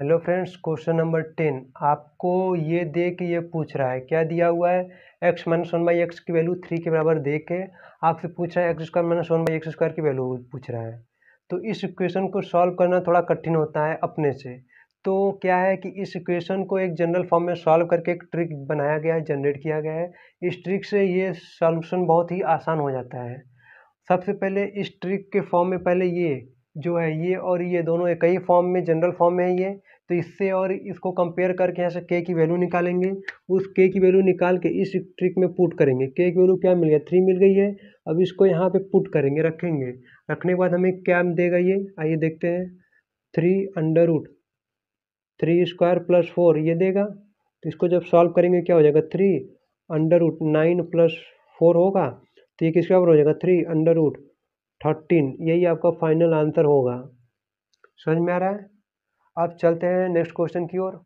hello friends question number ten आपको ये दे के ये पूछ रहा है क्या दिया हुआ है X minus one by X की वैल्यू थ्री के बराबर दे के आपसे पूछ रहा है X square minus one by X square की वैल्यू पूछ रहा है तो इस इक्वेशन को सॉल्व करना थोड़ा कठिन होता है अपने से तो क्या है कि इस इक्वेशन को एक जनरल फॉर्म में सॉल्व करके एक ट्रिक बनाया गया है जनरेट किया गया है इस ट्रिक से ये सॉल्यूशन बहुत ही आसान हो जाता है सबसे पहले इस ट्रिक के फॉर्म में पहले ये जो है ये और ये दोनों एक ही फॉर्म में जनरल फॉर्म में है ये तो इससे और इसको कंपेयर करके यहाँ से के की वैल्यू निकालेंगे उस के की वैल्यू निकाल के इस ट्रिक में पुट करेंगे के की वैल्यू क्या मिल गया थ्री मिल गई है अब इसको यहाँ पे पुट करेंगे रखेंगे रखने के बाद हमें क्या देगा ये आइए देखते हैं three under root three square plus four ये देगा तो इसको जब सॉल्व करेंगे क्या हो जाएगा three under root nine plus four होगा तो ये किसके बराबर हो जाएगा थ्री अंडर रूट थर्टीन यही आपका फाइनल आंसर होगा समझ में आ रहा है अब चलते हैं नेक्स्ट क्वेश्चन की ओर